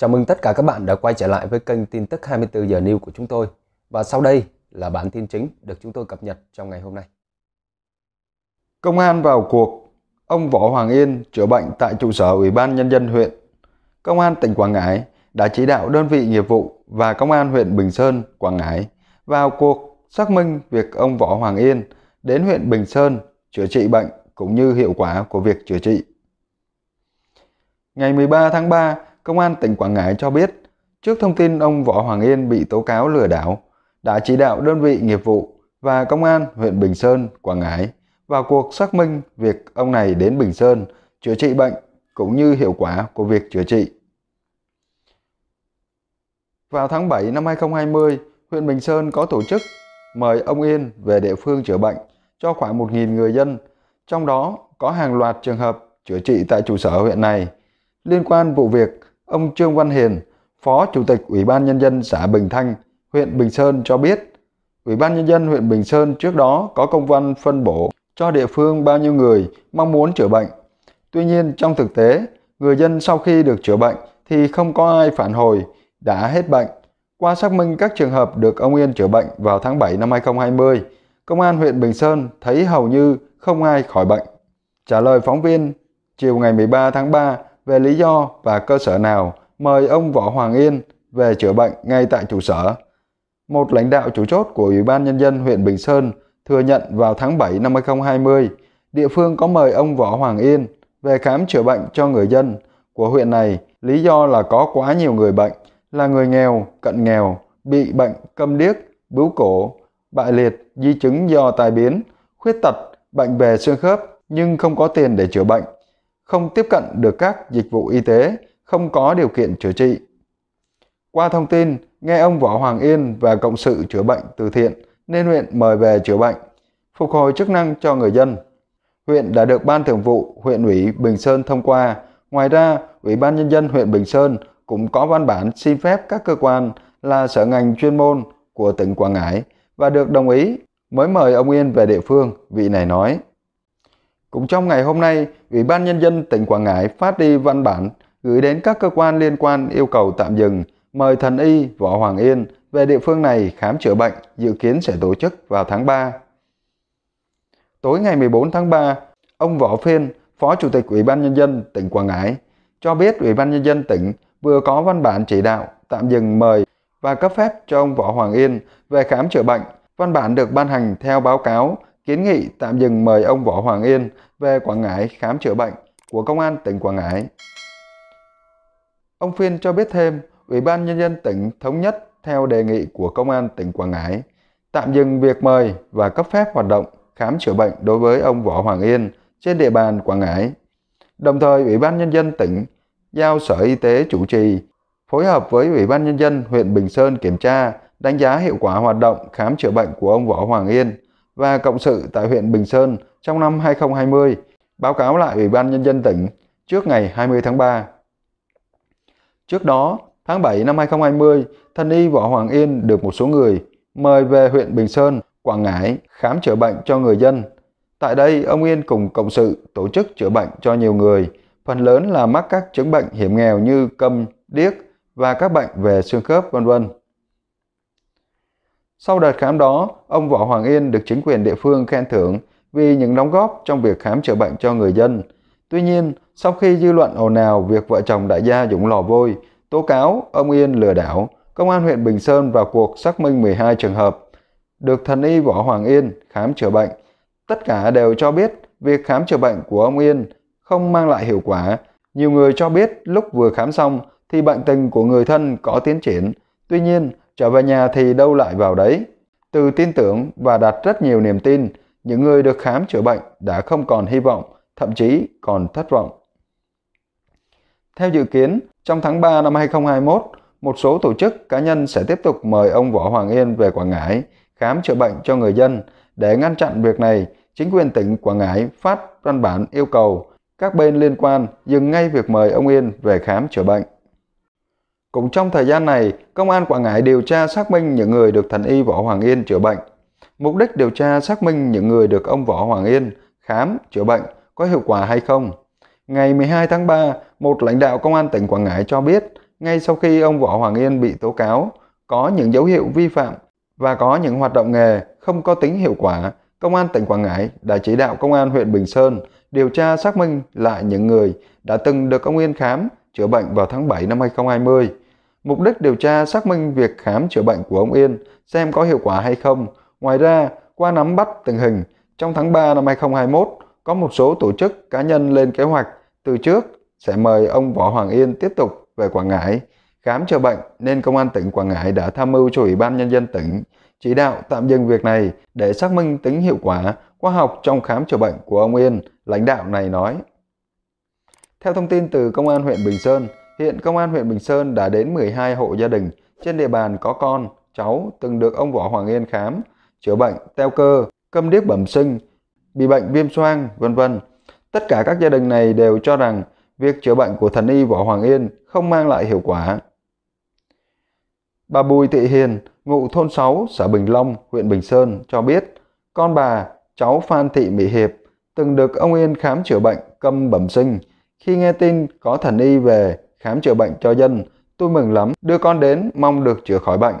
Chào mừng tất cả các bạn đã quay trở lại với kênh tin tức 24 giờ News của chúng tôi. Và sau đây là bản tin chính được chúng tôi cập nhật trong ngày hôm nay. Công an vào cuộc, ông Võ Hoàng Yên chữa bệnh tại trụ sở Ủy ban Nhân dân huyện. Công an tỉnh Quảng Ngãi đã chỉ đạo đơn vị nghiệp vụ và Công an huyện Bình Sơn, Quảng Ngãi vào cuộc xác minh việc ông Võ Hoàng Yên đến huyện Bình Sơn chữa trị bệnh cũng như hiệu quả của việc chữa trị. Ngày 13 tháng 3, Công an tỉnh Quảng Ngãi cho biết, trước thông tin ông Võ Hoàng Yên bị tố cáo lừa đảo, đã chỉ đạo đơn vị nghiệp vụ và Công an huyện Bình Sơn, Quảng Ngãi vào cuộc xác minh việc ông này đến Bình Sơn chữa trị bệnh cũng như hiệu quả của việc chữa trị. Vào tháng 7 năm 2020, huyện Bình Sơn có tổ chức mời ông Yên về địa phương chữa bệnh cho khoảng 1.000 người dân, trong đó có hàng loạt trường hợp chữa trị tại trụ sở huyện này. Liên quan vụ việc, Ông Trương Văn Hiền, Phó Chủ tịch Ủy ban Nhân dân xã Bình Thanh, huyện Bình Sơn cho biết, Ủy ban Nhân dân huyện Bình Sơn trước đó có công văn phân bổ cho địa phương bao nhiêu người mong muốn chữa bệnh. Tuy nhiên, trong thực tế, người dân sau khi được chữa bệnh thì không có ai phản hồi đã hết bệnh. Qua xác minh các trường hợp được ông Yên chữa bệnh vào tháng 7 năm 2020, Công an huyện Bình Sơn thấy hầu như không ai khỏi bệnh. Trả lời phóng viên, chiều ngày 13 tháng 3, về lý do và cơ sở nào mời ông Võ Hoàng Yên về chữa bệnh ngay tại trụ sở. Một lãnh đạo chủ chốt của Ủy ban Nhân dân huyện Bình Sơn thừa nhận vào tháng 7 năm 2020, địa phương có mời ông Võ Hoàng Yên về khám chữa bệnh cho người dân của huyện này lý do là có quá nhiều người bệnh là người nghèo, cận nghèo, bị bệnh câm điếc, bướu cổ, bại liệt, di chứng do tai biến, khuyết tật, bệnh về xương khớp nhưng không có tiền để chữa bệnh không tiếp cận được các dịch vụ y tế, không có điều kiện chữa trị. Qua thông tin, nghe ông Võ Hoàng Yên và Cộng sự chữa bệnh từ thiện nên huyện mời về chữa bệnh, phục hồi chức năng cho người dân. Huyện đã được Ban Thường vụ huyện ủy Bình Sơn thông qua. Ngoài ra, Ủy ban Nhân dân huyện Bình Sơn cũng có văn bản xin phép các cơ quan là sở ngành chuyên môn của tỉnh Quảng Ngãi và được đồng ý mới mời ông Yên về địa phương, vị này nói. Cũng trong ngày hôm nay, Ủy ban Nhân dân tỉnh Quảng Ngãi phát đi văn bản gửi đến các cơ quan liên quan yêu cầu tạm dừng, mời thần y Võ Hoàng Yên về địa phương này khám chữa bệnh dự kiến sẽ tổ chức vào tháng 3. Tối ngày 14 tháng 3, ông Võ Phiên, Phó Chủ tịch Ủy ban Nhân dân tỉnh Quảng Ngãi, cho biết Ủy ban Nhân dân tỉnh vừa có văn bản chỉ đạo tạm dừng mời và cấp phép cho ông Võ Hoàng Yên về khám chữa bệnh. Văn bản được ban hành theo báo cáo kiến nghị tạm dừng mời ông Võ Hoàng Yên về Quảng Ngãi khám chữa bệnh của Công an tỉnh Quảng Ngãi. Ông Phiên cho biết thêm, Ủy ban Nhân dân tỉnh thống nhất theo đề nghị của Công an tỉnh Quảng Ngãi tạm dừng việc mời và cấp phép hoạt động khám chữa bệnh đối với ông Võ Hoàng Yên trên địa bàn Quảng Ngãi. Đồng thời, Ủy ban Nhân dân tỉnh giao Sở Y tế chủ trì phối hợp với Ủy ban Nhân dân huyện Bình Sơn kiểm tra, đánh giá hiệu quả hoạt động khám chữa bệnh của ông Võ Hoàng Yên và cộng sự tại huyện Bình Sơn trong năm 2020, báo cáo lại Ủy ban Nhân dân tỉnh trước ngày 20 tháng 3. Trước đó, tháng 7 năm 2020, thân y Võ Hoàng Yên được một số người mời về huyện Bình Sơn, Quảng Ngãi khám chữa bệnh cho người dân. Tại đây, ông Yên cùng cộng sự tổ chức chữa bệnh cho nhiều người, phần lớn là mắc các chứng bệnh hiểm nghèo như câm, điếc và các bệnh về xương khớp vân vân. Sau đợt khám đó, ông Võ Hoàng Yên được chính quyền địa phương khen thưởng vì những đóng góp trong việc khám chữa bệnh cho người dân. Tuy nhiên, sau khi dư luận ồn ào việc vợ chồng đại gia Dũng Lò Vôi tố cáo ông Yên lừa đảo, công an huyện Bình Sơn vào cuộc xác minh 12 trường hợp được thần y Võ Hoàng Yên khám chữa bệnh. Tất cả đều cho biết việc khám chữa bệnh của ông Yên không mang lại hiệu quả. Nhiều người cho biết lúc vừa khám xong thì bệnh tình của người thân có tiến triển. Tuy nhiên, trở về nhà thì đâu lại vào đấy. Từ tin tưởng và đặt rất nhiều niềm tin, những người được khám chữa bệnh đã không còn hy vọng, thậm chí còn thất vọng. Theo dự kiến, trong tháng 3 năm 2021, một số tổ chức cá nhân sẽ tiếp tục mời ông Võ Hoàng Yên về Quảng Ngãi khám chữa bệnh cho người dân. Để ngăn chặn việc này, chính quyền tỉnh Quảng Ngãi phát văn bản yêu cầu các bên liên quan dừng ngay việc mời ông Yên về khám chữa bệnh. Cũng trong thời gian này, Công an Quảng Ngãi điều tra xác minh những người được thần y Võ Hoàng Yên chữa bệnh. Mục đích điều tra xác minh những người được ông Võ Hoàng Yên khám, chữa bệnh có hiệu quả hay không. Ngày 12 tháng 3, một lãnh đạo Công an tỉnh Quảng Ngãi cho biết, ngay sau khi ông Võ Hoàng Yên bị tố cáo, có những dấu hiệu vi phạm và có những hoạt động nghề không có tính hiệu quả, Công an tỉnh Quảng Ngãi đã chỉ đạo Công an huyện Bình Sơn điều tra xác minh lại những người đã từng được ông Yên khám, chữa bệnh vào tháng 7 năm 2020. Mục đích điều tra xác minh việc khám chữa bệnh của ông Yên xem có hiệu quả hay không. Ngoài ra, qua nắm bắt tình hình, trong tháng 3 năm 2021, có một số tổ chức cá nhân lên kế hoạch từ trước sẽ mời ông Võ Hoàng Yên tiếp tục về Quảng Ngãi khám chữa bệnh nên Công an tỉnh Quảng Ngãi đã tham mưu cho Ủy ban Nhân dân tỉnh chỉ đạo tạm dừng việc này để xác minh tính hiệu quả khoa học trong khám chữa bệnh của ông Yên, lãnh đạo này nói. Theo thông tin từ Công an huyện Bình Sơn, hiện Công an huyện Bình Sơn đã đến 12 hộ gia đình trên địa bàn có con, cháu từng được ông Võ Hoàng Yên khám, chữa bệnh, teo cơ, câm điếc bẩm sinh, bị bệnh viêm xoang, vân vân. Tất cả các gia đình này đều cho rằng việc chữa bệnh của thần y Võ Hoàng Yên không mang lại hiệu quả. Bà Bùi Thị Hiền, ngụ thôn 6, xã Bình Long, huyện Bình Sơn cho biết, con bà, cháu Phan Thị Mỹ Hiệp, từng được ông Yên khám chữa bệnh câm bẩm sinh, khi nghe tin có thần y về khám chữa bệnh cho dân, tôi mừng lắm, đưa con đến mong được chữa khỏi bệnh.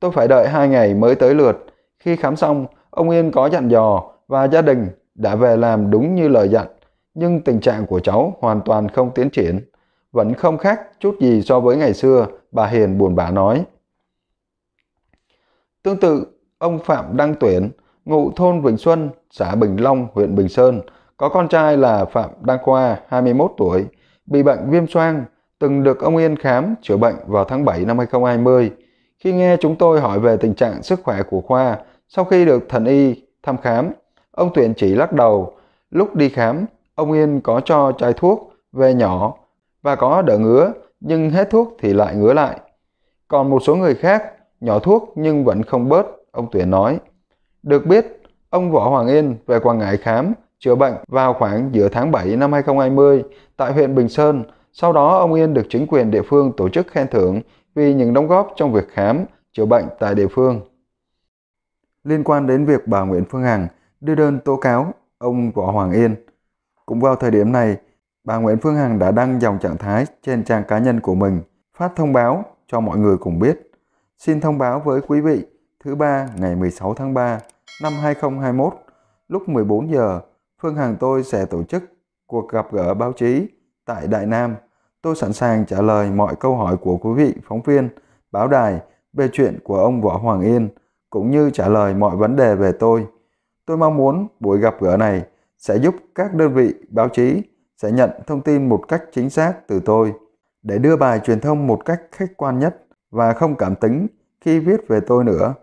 Tôi phải đợi hai ngày mới tới lượt. Khi khám xong, ông Yên có dặn dò và gia đình đã về làm đúng như lời dặn. Nhưng tình trạng của cháu hoàn toàn không tiến triển. Vẫn không khác chút gì so với ngày xưa, bà Hiền buồn bã nói. Tương tự, ông Phạm Đăng Tuyển, ngụ thôn Vĩnh Xuân, xã Bình Long, huyện Bình Sơn, có con trai là Phạm Đăng Khoa, 21 tuổi, bị bệnh viêm xoang, từng được ông Yên khám chữa bệnh vào tháng 7 năm 2020. Khi nghe chúng tôi hỏi về tình trạng sức khỏe của Khoa, sau khi được thần y thăm khám, ông Tuyển chỉ lắc đầu. Lúc đi khám, ông Yên có cho chai thuốc về nhỏ và có đỡ ngứa, nhưng hết thuốc thì lại ngứa lại. Còn một số người khác nhỏ thuốc nhưng vẫn không bớt, ông Tuyển nói. Được biết, ông Võ Hoàng Yên về Quảng Ngãi khám chữa bệnh vào khoảng giữa tháng 7 năm 2020 tại huyện Bình Sơn. Sau đó, ông Yên được chính quyền địa phương tổ chức khen thưởng vì những đóng góp trong việc khám, chữa bệnh tại địa phương. Liên quan đến việc bà Nguyễn Phương Hằng đưa đơn tố cáo ông Võ Hoàng Yên. Cũng vào thời điểm này, bà Nguyễn Phương Hằng đã đăng dòng trạng thái trên trang cá nhân của mình, phát thông báo cho mọi người cùng biết. Xin thông báo với quý vị thứ ba ngày 16 tháng 3 năm 2021 lúc 14 giờ Phương Hằng tôi sẽ tổ chức cuộc gặp gỡ báo chí tại Đại Nam. Tôi sẵn sàng trả lời mọi câu hỏi của quý vị phóng viên, báo đài về chuyện của ông Võ Hoàng Yên, cũng như trả lời mọi vấn đề về tôi. Tôi mong muốn buổi gặp gỡ này sẽ giúp các đơn vị báo chí sẽ nhận thông tin một cách chính xác từ tôi để đưa bài truyền thông một cách khách quan nhất và không cảm tính khi viết về tôi nữa.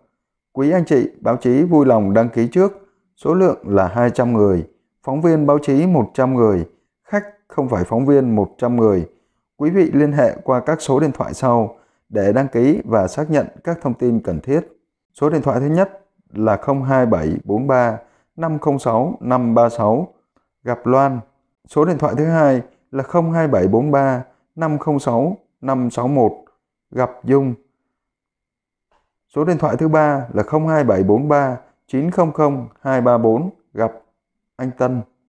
Quý anh chị báo chí vui lòng đăng ký trước, số lượng là 200 người phóng viên báo chí 100 người, khách không phải phóng viên 100 người. Quý vị liên hệ qua các số điện thoại sau để đăng ký và xác nhận các thông tin cần thiết. Số điện thoại thứ nhất là 02743 506 536 gặp Loan. Số điện thoại thứ hai là 02743 506 561 gặp Dung. Số điện thoại thứ ba là 02743 900 234 gặp anh Tân